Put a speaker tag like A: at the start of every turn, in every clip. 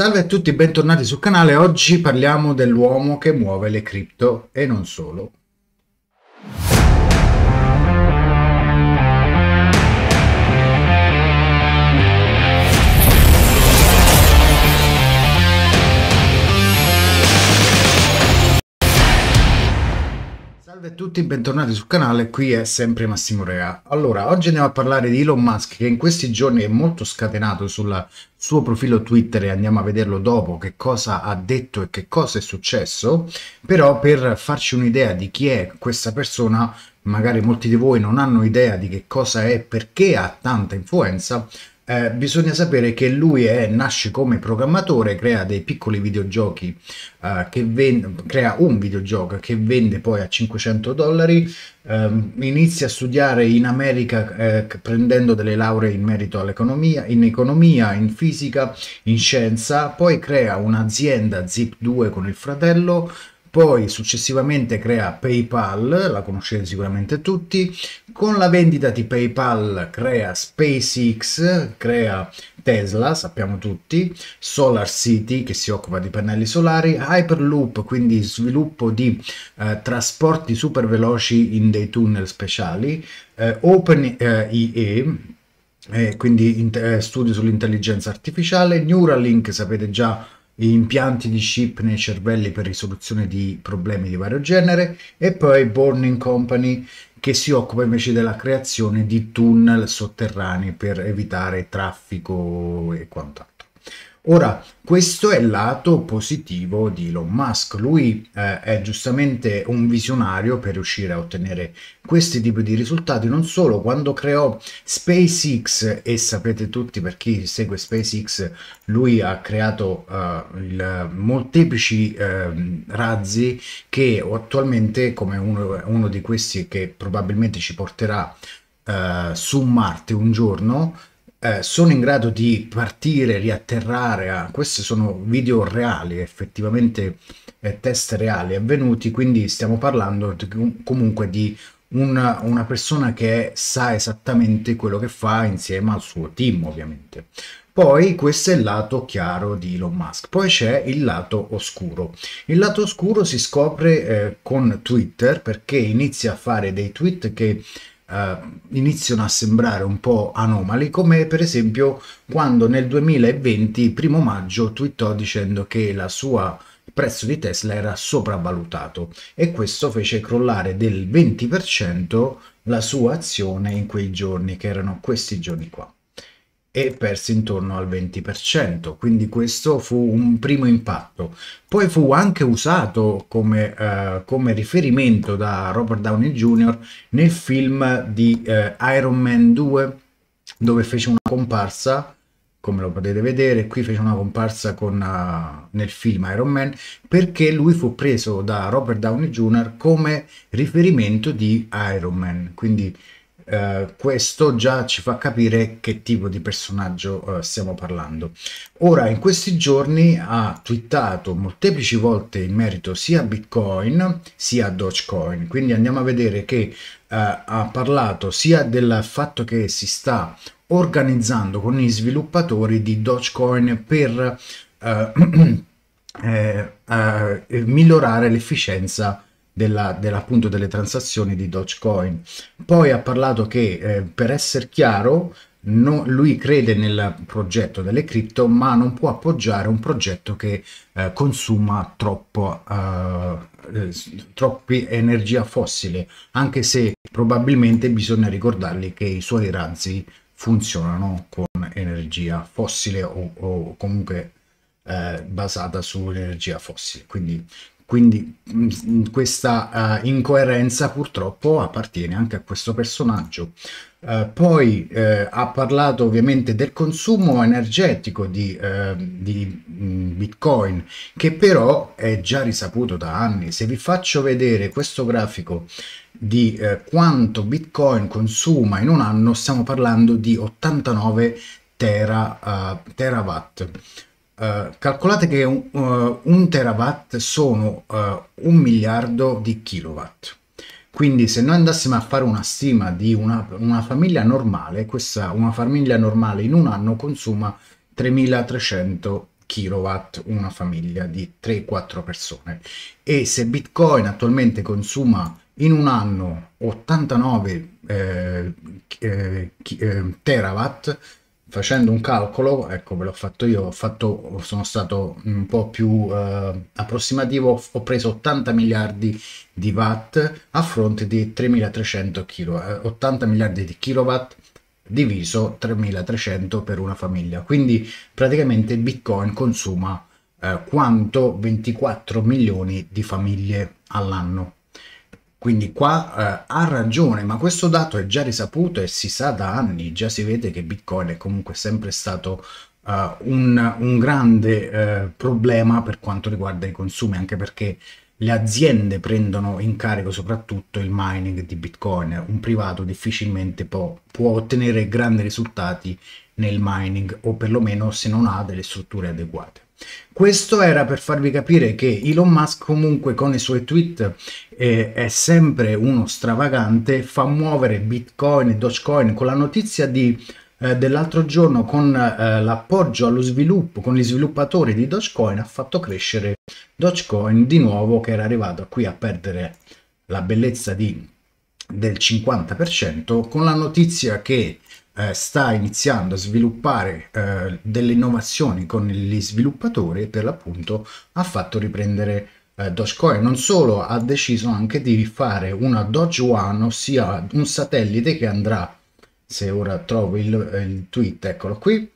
A: Salve a tutti, bentornati sul canale. Oggi parliamo dell'uomo che muove le cripto e non solo. Salve a tutti, bentornati sul canale, qui è sempre Massimo Rea. Allora, oggi andiamo a parlare di Elon Musk che in questi giorni è molto scatenato sul suo profilo Twitter e andiamo a vederlo dopo che cosa ha detto e che cosa è successo, però per farci un'idea di chi è questa persona, magari molti di voi non hanno idea di che cosa è, e perché ha tanta influenza, eh, bisogna sapere che lui è, nasce come programmatore, crea dei piccoli videogiochi, eh, crea un videogioco che vende poi a 500 dollari, eh, inizia a studiare in America eh, prendendo delle lauree in merito all'economia, in economia, in fisica, in scienza, poi crea un'azienda Zip2 con il fratello, poi successivamente crea PayPal, la conoscete sicuramente tutti, con la vendita di PayPal crea SpaceX, crea Tesla, sappiamo tutti, Solar City che si occupa di pannelli solari, Hyperloop, quindi sviluppo di eh, trasporti super veloci in dei tunnel speciali, eh, OpenEE, eh, quindi in, eh, studi sull'intelligenza artificiale, Neuralink sapete già impianti di chip nei cervelli per risoluzione di problemi di vario genere e poi Burning Company che si occupa invece della creazione di tunnel sotterranei per evitare traffico e quant'altro. Ora, questo è il lato positivo di Elon Musk. Lui eh, è giustamente un visionario per riuscire a ottenere questi tipi di risultati. Non solo, quando creò SpaceX, e sapete tutti per chi segue SpaceX, lui ha creato eh, il, molteplici eh, razzi che attualmente, come uno, uno, di questi che probabilmente ci porterà eh, su Marte un giorno, eh, sono in grado di partire, riatterrare, a... questi sono video reali, effettivamente eh, test reali avvenuti, quindi stiamo parlando di, comunque di una, una, persona che sa esattamente quello che fa insieme al suo team ovviamente. Poi questo è il lato chiaro di Elon Musk, poi c'è il lato oscuro. Il lato oscuro si scopre eh, con Twitter perché inizia a fare dei tweet che eh, iniziano a sembrare un po' anomali, come per esempio quando nel 2020, primo maggio, twittò dicendo che la sua prezzo di Tesla era sopravvalutato e questo fece crollare del 20% la sua azione in quei giorni che erano questi giorni qua e perse intorno al 20%, quindi questo fu un primo impatto. Poi fu anche usato come, eh, come riferimento da Robert Downey Jr. nel film di eh, Iron Man 2, dove fece una comparsa come lo potete vedere, qui fece una comparsa con, uh, nel film Iron Man perché lui fu preso da Robert Downey Jr. come riferimento di Iron Man. Quindi eh, questo già ci fa capire che tipo di personaggio eh, stiamo parlando. Ora, in questi giorni ha twittato molteplici volte in merito sia a Bitcoin sia a Dogecoin, quindi andiamo a vedere che eh, ha parlato sia del fatto che si sta organizzando con gli sviluppatori di Dogecoin per eh, eh, eh, migliorare l'efficienza della, della, appunto delle transazioni di Dogecoin. Poi ha parlato che, eh, per essere chiaro, No, lui crede nel progetto delle cripto, ma non può appoggiare un progetto che eh, consuma troppo, eh, eh troppi energia fossile, anche se probabilmente bisogna ricordargli che i suoi razzi funzionano con energia fossile o, o comunque eh, basata sull'energia fossile. Quindi quindi mh, mm, mm, questa uh, incoerenza purtroppo appartiene anche a questo personaggio. Uh, poi uh, ha parlato ovviamente del consumo energetico di, ehm, di mh, mm, Bitcoin, che però è già risaputo da anni. Se vi faccio vedere questo grafico di eh, quanto Bitcoin consuma in un anno, stiamo parlando di 89 tera, uh, terawatt. Eh, calcolate che un, uh, un terawatt sono uh, un miliardo di kilowatt. Quindi se noi andassimo a fare una stima di una, una famiglia normale, questa, una famiglia normale in un anno consuma 3300 kilowatt, una famiglia di 3-4 persone. E se Bitcoin attualmente consuma in un anno 89 eh, eh, terawatt, facendo un calcolo, ecco ve l'ho fatto io, fatto, sono stato un po' più eh, approssimativo, ho preso 80 miliardi di watt a fronte di 3300 kW, 80 miliardi di kilowatt diviso 3300 per una famiglia. Quindi praticamente Bitcoin consuma eh, quanto 24 milioni di famiglie all'anno. Quindi qua eh, ha ragione, ma questo dato è già risaputo e si sa da anni, già si vede che Bitcoin è comunque sempre stato eh, un, un, grande eh, problema per quanto riguarda i consumi, anche perché le aziende prendono in carico soprattutto il mining di Bitcoin, un privato difficilmente può, può ottenere grandi risultati nel mining o perlomeno se non ha delle strutture adeguate. Questo era per farvi capire che Elon Musk comunque con i suoi tweet eh, è sempre uno stravagante, fa muovere Bitcoin e Dogecoin con la notizia di eh, dell'altro giorno con eh, l'appoggio allo sviluppo, con gli sviluppatori di Dogecoin, ha fatto crescere Dogecoin di nuovo che era arrivato qui a perdere la bellezza di, del 50% con la notizia che eh, sta iniziando a sviluppare eh, delle innovazioni con gli sviluppatori e per l'appunto ha fatto riprendere eh, Dogecoin. Non solo, ha deciso anche di fare una Doge One, ossia un satellite che andrà, se ora trovo il, il tweet, eccolo qui,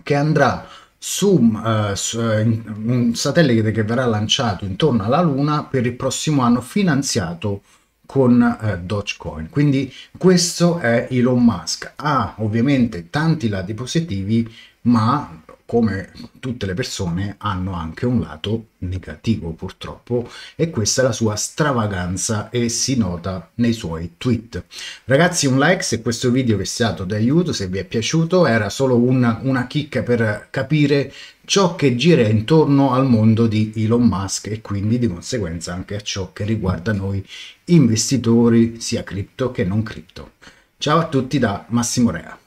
A: che andrà su, uh, su uh, un satellite che verrà lanciato intorno alla Luna per il prossimo anno finanziato con eh, Dogecoin. Quindi questo è Elon Musk. Ha ovviamente tanti lati positivi ma come tutte le persone hanno anche un lato negativo purtroppo e questa è la sua stravaganza e si nota nei suoi tweet. Ragazzi un like se questo video vi è stato d'aiuto, se vi è piaciuto, era solo una, una chicca per capire ciò che gira intorno al mondo di Elon Musk e quindi di conseguenza anche a ciò che riguarda noi investitori sia cripto che non cripto. Ciao a tutti da Massimo Rea.